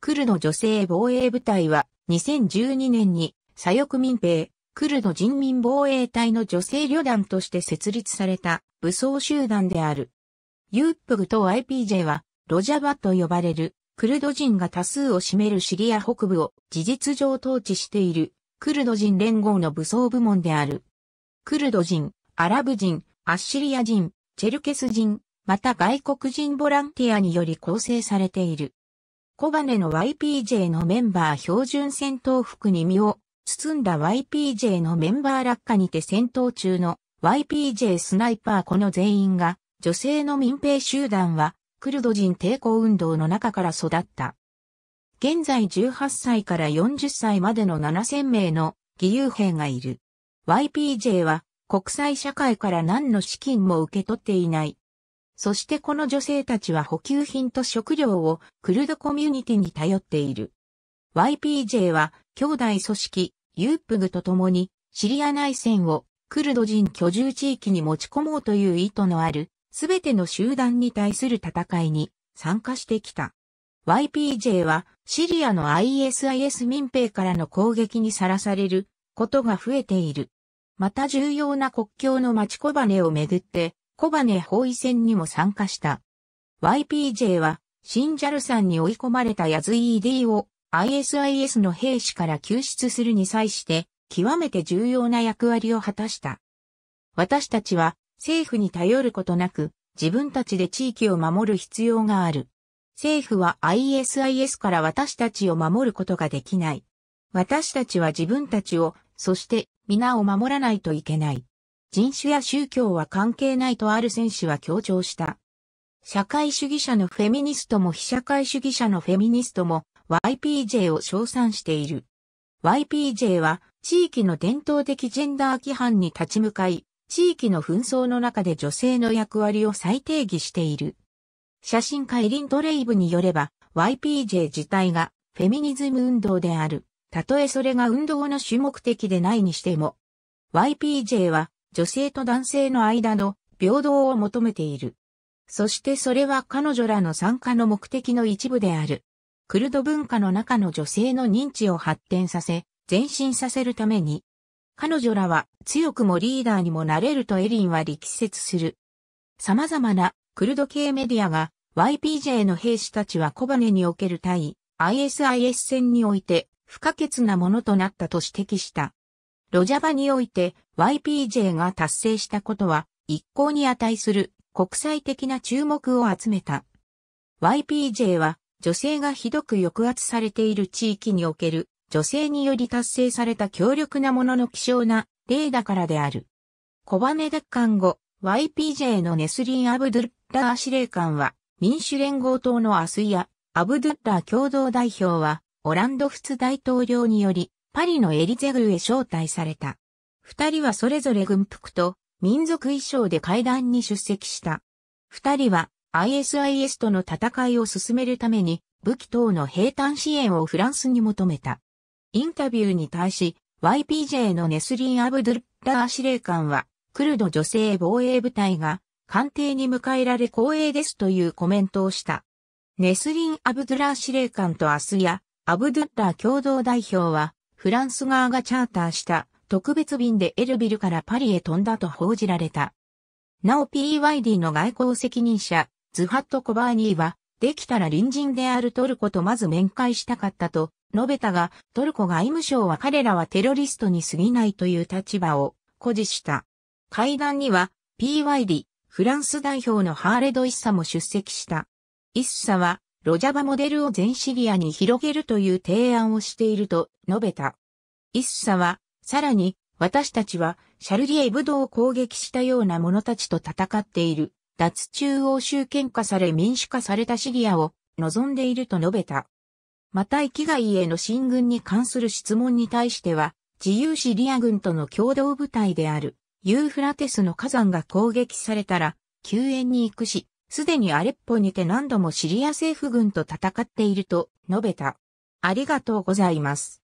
クルド女性防衛部隊は2012年に左翼民兵、クルド人民防衛隊の女性旅団として設立された武装集団である。ユープグと IPJ はロジャバと呼ばれるクルド人が多数を占めるシリア北部を事実上統治しているクルド人連合の武装部門である。クルド人、アラブ人、アッシリア人、チェルケス人、また外国人ボランティアにより構成されている。小金の YPJ のメンバー標準戦闘服に身を包んだ YPJ のメンバー落下にて戦闘中の YPJ スナイパーこの全員が女性の民兵集団はクルド人抵抗運動の中から育った。現在18歳から40歳までの7000名の義勇兵がいる。YPJ は国際社会から何の資金も受け取っていないそしてこの女性たちは補給品と食料をクルドコミュニティに頼っている。YPJ は兄弟組織ユープグと共にシリア内戦をクルド人居住地域に持ち込もうという意図のあるすべての集団に対する戦いに参加してきた。YPJ はシリアの ISIS 民兵からの攻撃にさらされることが増えている。また重要な国境の町小羽をめぐって小羽包囲戦にも参加した。YPJ は、シンジャルさんに追い込まれたヤズ ED を ISIS の兵士から救出するに際して、極めて重要な役割を果たした。私たちは、政府に頼ることなく、自分たちで地域を守る必要がある。政府は ISIS から私たちを守ることができない。私たちは自分たちを、そして皆を守らないといけない。人種や宗教は関係ないとある選手は強調した。社会主義者のフェミニストも非社会主義者のフェミニストも YPJ を称賛している。YPJ は地域の伝統的ジェンダー規範に立ち向かい、地域の紛争の中で女性の役割を再定義している。写真家リン・トレイブによれば、YPJ 自体がフェミニズム運動である。たとえそれが運動の主目的でないにしても。YPJ は女性と男性の間の平等を求めている。そしてそれは彼女らの参加の目的の一部である。クルド文化の中の女性の認知を発展させ、前進させるために、彼女らは強くもリーダーにもなれるとエリンは力説する。様々なクルド系メディアが YPJ の兵士たちは小金における対 ISIS 戦において不可欠なものとなったと指摘した。ロジャバにおいて YPJ が達成したことは一向に値する国際的な注目を集めた。YPJ は女性がひどく抑圧されている地域における女性により達成された強力なものの希少な例だからである。コバネ奪還後、YPJ のネスリン・アブドゥッラー司令官は民主連合党のアスイア、アブドゥッラー共同代表はオランド仏大統領によりパリのエリゼルへ招待された。二人はそれぞれ軍服と民族衣装で会談に出席した。二人は ISIS との戦いを進めるために武器等の兵端支援をフランスに求めた。インタビューに対し YPJ のネスリン・アブドゥルッラー司令官はクルド女性防衛部隊が官邸に迎えられ光栄ですというコメントをした。ネスリン・アブドゥラー司令官とアスヤ、アブドゥッラー共同代表は、フランス側がチャーターした特別便でエルビルからパリへ飛んだと報じられた。なお PYD の外交責任者、ズハット・コバーニーは、できたら隣人であるトルコとまず面会したかったと述べたが、トルコ外務省は彼らはテロリストに過ぎないという立場を誇示した。会談には、PYD、フランス代表のハーレド・イッサも出席した。イッサは、ロジャバモデルを全シリアに広げるという提案をしていると述べた。イッサは、さらに、私たちは、シャルリエブドを攻撃したような者たちと戦っている、脱中央集権化され民主化されたシリアを望んでいると述べた。また域外への進軍に関する質問に対しては、自由シリア軍との共同部隊である、ユーフラテスの火山が攻撃されたら、救援に行くし、すでにアレッポにて何度もシリア政府軍と戦っていると述べた。ありがとうございます。